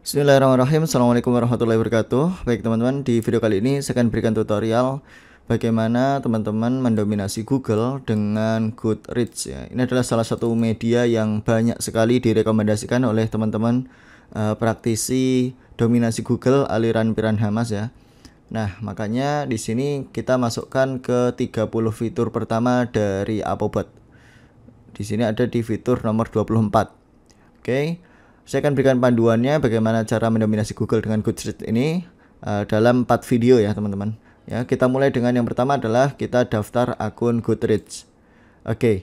Bismillahirrahmanirrahim Assalamualaikum warahmatullahi wabarakatuh Baik teman-teman di video kali ini saya akan berikan tutorial Bagaimana teman-teman mendominasi Google dengan Goodreads ya. Ini adalah salah satu media yang banyak sekali direkomendasikan oleh teman-teman uh, Praktisi dominasi Google aliran Piran Hamas ya Nah makanya di sini kita masukkan ke 30 fitur pertama dari Apobot Di sini ada di fitur nomor 24 Oke okay saya akan berikan panduannya bagaimana cara mendominasi Google dengan Goodreads ini uh, dalam 4 video ya teman-teman. Ya, kita mulai dengan yang pertama adalah kita daftar akun Goodreads. Oke. Okay.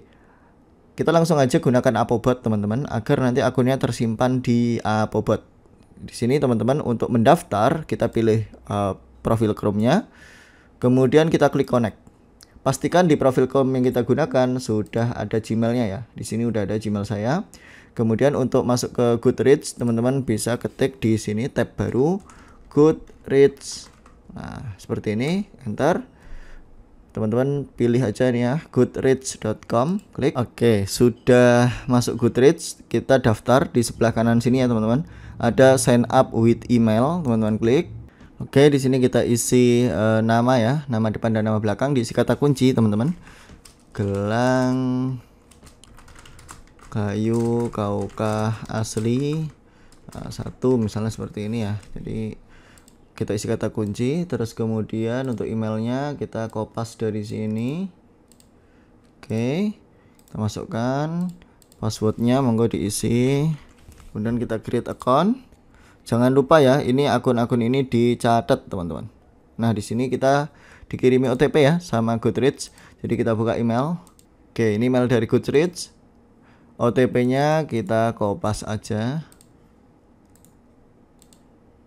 Kita langsung aja gunakan Apobot teman-teman agar nanti akunnya tersimpan di Apobot. Di sini teman-teman untuk mendaftar kita pilih uh, profil Chrome-nya. Kemudian kita klik connect. Pastikan di profil com yang kita gunakan sudah ada Gmailnya ya. Di sini udah ada Gmail saya. Kemudian untuk masuk ke Goodreads, teman-teman bisa ketik di sini tab baru Goodreads. Nah, seperti ini, enter. Teman-teman pilih aja nih ya, goodreads.com, klik. Oke, sudah masuk Goodreads, kita daftar di sebelah kanan sini ya, teman-teman. Ada sign up with email, teman-teman klik Oke, di sini kita isi uh, nama ya, nama depan dan nama belakang diisi kata kunci, teman-teman. Gelang kayu kaukah asli uh, satu misalnya seperti ini ya. Jadi kita isi kata kunci, terus kemudian untuk emailnya kita kopas dari sini. Oke, kita masukkan passwordnya, monggo diisi. Kemudian kita create account Jangan lupa ya, ini akun-akun ini dicatat teman-teman. Nah, di sini kita dikirimi OTP ya sama Goodreads. Jadi kita buka email. Oke, ini email dari Goodreads. OTP-nya kita kopas aja.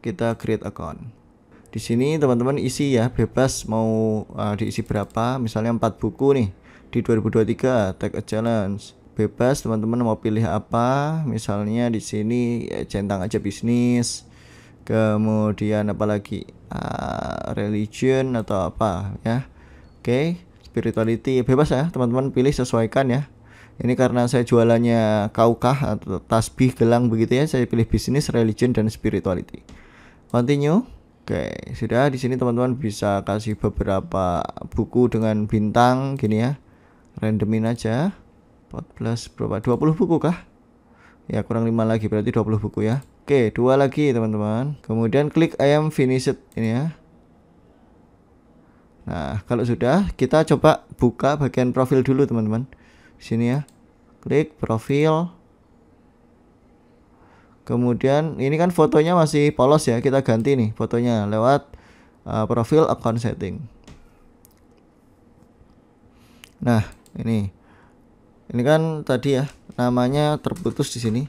Kita create account. Di sini teman-teman isi ya, bebas mau uh, diisi berapa. Misalnya 4 buku nih di 2023, take a challenge bebas teman-teman mau pilih apa misalnya di sini ya, centang aja bisnis kemudian apalagi uh, religion atau apa ya oke okay. spirituality bebas ya teman-teman pilih sesuaikan ya ini karena saya jualannya kaukah atau tasbih gelang begitu ya saya pilih bisnis religion dan spirituality continue Oke, okay. sudah di sini teman-teman bisa kasih beberapa buku dengan bintang gini ya. Randomin aja. 14 berapa 20 buku kah ya kurang 5 lagi berarti 20 buku ya oke dua lagi teman-teman kemudian klik I am finished ini ya nah kalau sudah kita coba buka bagian profil dulu teman-teman sini ya klik profil kemudian ini kan fotonya masih polos ya kita ganti nih fotonya lewat uh, profil account setting nah ini ini kan tadi ya namanya terputus di sini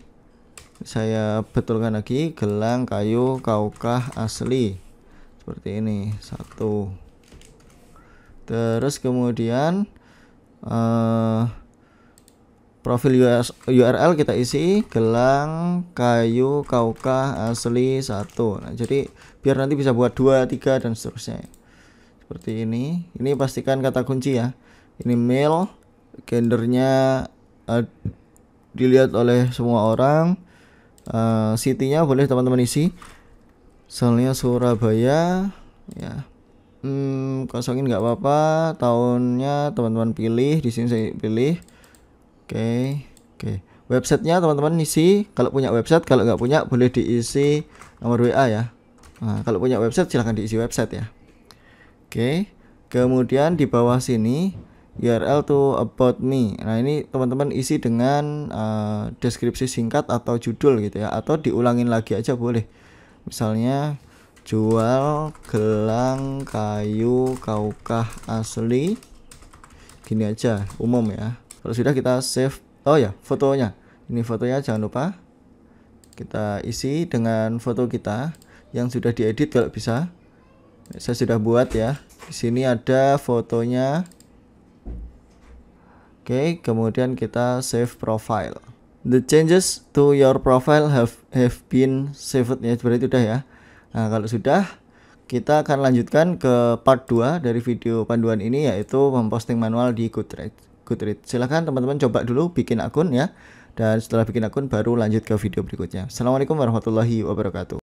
saya betulkan lagi gelang kayu kaukah asli seperti ini satu terus kemudian uh, profil URL kita isi gelang kayu kaukah asli satu nah, jadi biar nanti bisa buat dua tiga dan seterusnya seperti ini ini pastikan kata kunci ya ini mail gendernya uh, dilihat oleh semua orang uh, city-nya boleh teman-teman isi soalnya Surabaya ya hmm, kosongin nggak apa-apa tahunnya teman-teman pilih di sini saya pilih oke okay. oke okay. websitenya teman-teman isi kalau punya website kalau nggak punya boleh diisi nomor WA ya nah, kalau punya website silahkan diisi website ya oke okay. kemudian di bawah sini URL to about me. Nah, ini teman-teman isi dengan uh, deskripsi singkat atau judul gitu ya atau diulangin lagi aja boleh. Misalnya jual gelang kayu kaukah asli. Gini aja, umum ya. Kalau sudah kita save. Oh ya, fotonya. Ini fotonya jangan lupa kita isi dengan foto kita yang sudah diedit kalau bisa. Saya sudah buat ya. Di sini ada fotonya Oke, okay, kemudian kita save profile. The changes to your profile have have been saved ya, berarti sudah ya. Nah, kalau sudah kita akan lanjutkan ke part 2 dari video panduan ini yaitu memposting manual di Goodreads. Goodreads. Silakan teman-teman coba dulu bikin akun ya. Dan setelah bikin akun baru lanjut ke video berikutnya. Assalamualaikum warahmatullahi wabarakatuh.